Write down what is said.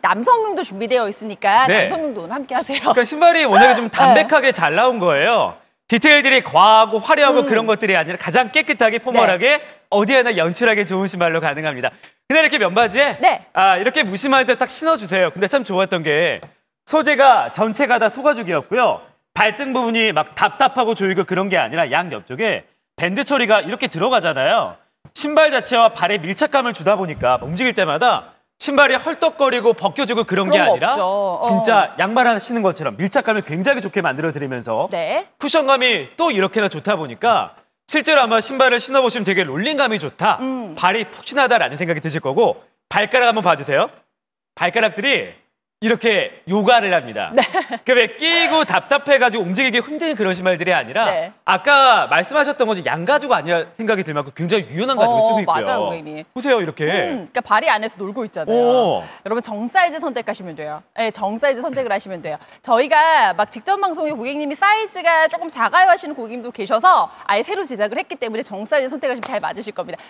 남성용도 준비되어 있으니까 네. 남성용도 오늘 함께 하세요. 그러니까 신발이 오늘 좀 네. 담백하게 잘 나온 거예요. 디테일들이 과하고 화려하고 음. 그런 것들이 아니라 가장 깨끗하게 네. 포멀하게 네. 어디에나 연출하기 좋은 신발로 가능합니다. 그냥 이렇게 면바지에 네. 아, 이렇게 무심할 때 딱 신어주세요. 근데 참 좋았던 게 소재가 전체가 다 소가죽이었고요. 발등 부분이 막 답답하고 조이고 그런 게 아니라 양 옆쪽에 밴드 처리가 이렇게 들어가잖아요. 신발 자체와 발의 밀착감을 주다 보니까 움직일 때마다 신발이 헐떡거리고 벗겨지고 그런, 그런 게 아니라 어. 진짜 양말 하나 신는 것처럼 밀착감을 굉장히 좋게 만들어드리면서 네. 쿠션감이 또 이렇게나 좋다 보니까 실제로 아마 신발을 신어보시면 되게 롤링감이 좋다. 음. 발이 푹신하다라는 생각이 드실 거고 발가락 한번 봐주세요. 발가락들이 이렇게 요가를 합니다. 네. 그왜 그러니까 끼고 답답해가지고 움직이기 힘든 그런 신발들이 아니라 네. 아까 말씀하셨던 것처럼 양가죽 아니라 생각이 들 만큼 굉장히 유연한 가죽을 어, 쓰고 있고요. 맞아요, 고객님. 보세요, 이렇게. 음, 그러니까 발이 안에서 놀고 있잖아요. 오. 여러분 정 사이즈 선택하시면 돼요. 네, 정 사이즈 선택을 하시면 돼요. 저희가 막 직접 방송에 고객님이 사이즈가 조금 작아요 하시는 고객님도 계셔서 아예 새로 제작을 했기 때문에 정 사이즈 선택하시면 잘 맞으실 겁니다.